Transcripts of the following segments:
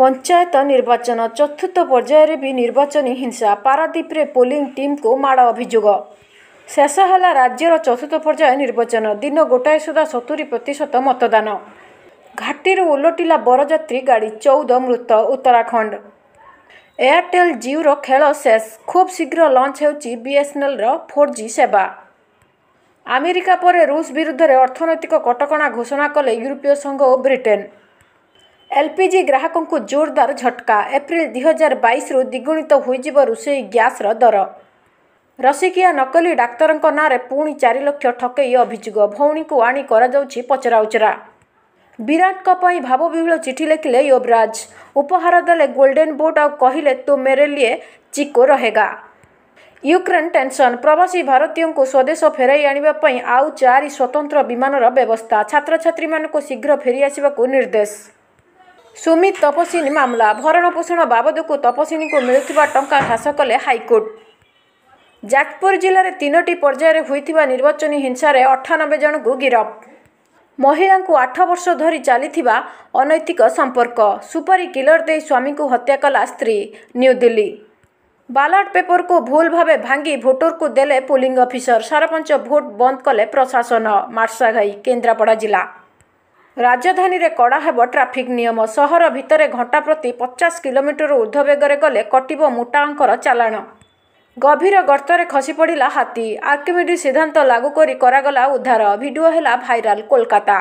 ପଞ୍ଚାୟତ ନିର୍ବାଚନ ଚତୁର୍ଥ ପର୍ଯ୍ୟାୟରେ ବି ନିର୍ବାଚନୀ ହିଂସା ପାରାଦ୍ୱୀପରେ ପୋଲିଂ ଟିମ୍କୁ ମାଡ଼ ଅଭିଯୋଗ ଶେଷ ହେଲା ରାଜ୍ୟର ଚତୁର୍ଥ ପର୍ଯ୍ୟାୟ ନିର୍ବାଚନ ଦିନ ଗୋଟାଏ ସୁଦ୍ଧା ସତୁରି ପ୍ରତିଶତ ମତଦାନ ଘାଟିରୁ ଓଲଟିଲା ବରଯାତ୍ରୀ ଗାଡ଼ି ଚଉଦ ମୃତ ଉତ୍ତରାଖଣ୍ଡ ଏୟାରଟେଲ୍ ଜିଓର ଖେଳ ଶେଷ ଖୁବ୍ ଶୀଘ୍ର ଲଞ୍ଚ ହେଉଛି ବିଏସ୍ଏନ୍ଏଲ୍ର ଫୋର୍ ଜି ସେବା ଆମେରିକା ପରେ ରୁଷ ବିରୁଦ୍ଧରେ ଅର୍ଥନୈତିକ କଟକଣା ଘୋଷଣା କଲେ ୟୁରୋପୀୟ ସଂଘ ଓ ବ୍ରିଟେନ୍ ଏଲ୍ପିଜି ଗ୍ରାହକଙ୍କୁ ଜୋରଦାର ଝଟକା ଏପ୍ରିଲ ଦୁଇହଜାର ବାଇଶରୁ ଦ୍ୱିଗୁଣିତ ହୋଇଯିବ ରୋଷେଇ ଗ୍ୟାସ୍ର ଦର ରସିକିଆ ନକଲି ଡାକ୍ତରଙ୍କ ନାଁରେ ପୁଣି ଚାରି ଲକ୍ଷ ଠକେଇ ଅଭିଯୋଗ ଭଉଣୀଙ୍କୁ ଆଣି କରାଯାଉଛି ପଚରାଉଚରା ବିରାଟଙ୍କ ପାଇଁ ଭାବବିହୁଳ ଚିଠି ଲେଖିଲେ ୟୁବରାଜ ଉପହାର ଦେଲେ ଗୋଲ୍ଡେନ୍ ବୋଟ୍ ଆଉ କହିଲେ ତୁ ମେରେଲିଏ ଚିକୋ ରହେଗା ୟୁକ୍ରେନ୍ ଟେନସନ୍ ପ୍ରବାସୀ ଭାରତୀୟଙ୍କୁ ସ୍ୱଦେଶ ଫେରାଇ ଆଣିବା ପାଇଁ ଆଉ ଚାରି ସ୍ୱତନ୍ତ୍ର ବିମାନର ବ୍ୟବସ୍ଥା ଛାତ୍ରଛାତ୍ରୀମାନଙ୍କୁ ଶୀଘ୍ର ଫେରିଆସିବାକୁ ନିର୍ଦ୍ଦେଶ ସୁମିତ ତପସିନୀ ମାମଲା ଭରଣପୋଷଣ ବାବଦକୁ ତପସିନୀଙ୍କୁ ମିଳୁଥିବା ଟଙ୍କା ହ୍ରାସ କଲେ ହାଇକୋର୍ଟ ଯାଜପୁର ଜିଲ୍ଲାରେ ତିନୋଟି ପର୍ଯ୍ୟାୟରେ ହୋଇଥିବା ନିର୍ବାଚନୀ ହିଂସାରେ ଅଠାନବେ ଜଣଙ୍କୁ ଗିରଫ ମହିଳାଙ୍କୁ ଆଠ ବର୍ଷ ଧରି ଚାଲିଥିବା ଅନୈତିକ ସମ୍ପର୍କ ସୁପାରି କିଲର ଦେଇ ସ୍ୱାମୀଙ୍କୁ ହତ୍ୟା କଲା ସ୍ତ୍ରୀ ନ୍ୟୁଦିଲ୍ଲୀ ବାଲାଟ ପେପରକୁ ଭୁଲ ଭାବେ ଭାଙ୍ଗି ଭୋଟରକୁ ଦେଲେ ପୁଲିଂ ଅଫିସର ସରପଞ୍ଚ ଭୋଟ ବନ୍ଦ କଲେ ପ୍ରଶାସନ ମାର୍ଶାଘାଇ କେନ୍ଦ୍ରାପଡ଼ା ଜିଲ୍ଲା ରାଜଧାନୀରେ କଡ଼ା ହେବ ଟ୍ରାଫିକ୍ ନିୟମ ସହର ଭିତରେ ଘଣ୍ଟା ପ୍ରତି ପଚାଶ କିଲୋମିଟର ଉର୍ଦ୍ଧ୍ୱ ବେଗରେ ଗଲେ କଟିବ ମୋଟା ଚାଲାଣ ଗଭୀର ଗର୍ତ୍ତରେ ଖସିପଡ଼ିଲା ହାତୀ ଆର୍କିମିଡ଼ି ସିଦ୍ଧାନ୍ତ ଲାଗୁ କରି କରାଗଲା ଉଦ୍ଧାର ଭିଡ଼ିଓ ହେଲା ଭାଇରାଲ କୋଲକାତା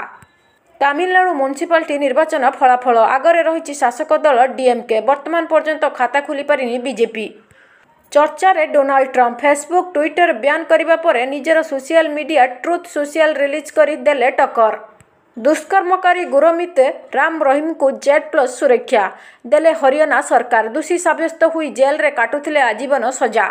ତାମିଲନାଡ଼ୁ ମ୍ୟୁନିସିପାଲିଟି ନିର୍ବାଚନ ଫଳାଫଳ ଆଗରେ ରହିଛି ଶାସକ ଦଳ ଡିଏମ୍କେ ବର୍ତ୍ତମାନ ପର୍ଯ୍ୟନ୍ତ ଖାତା ଖୋଲିପାରିନି ବିଜେପି ଚର୍ଚ୍ଚାରେ Donald Trump Facebook Twitter ban କରିବା ପରେ ନିଜର social media Truth Social release କରି ଦେଲେ ଟକର ଦୁଷ୍କର୍ମକାରୀ ଗୁରମିତେ ରାମ ରହିମଙ୍କୁ ଜେଡ୍ ପ୍ଲସ୍ ସୁରକ୍ଷା ଦେଲେ ହରିୟାଣା ସରକାର ଦୋଷୀ ସାବ୍ୟସ୍ତ ହୋଇ ଜେଲ୍ରେ କାଟୁଥିଲେ ଆଜୀବନ ସଜା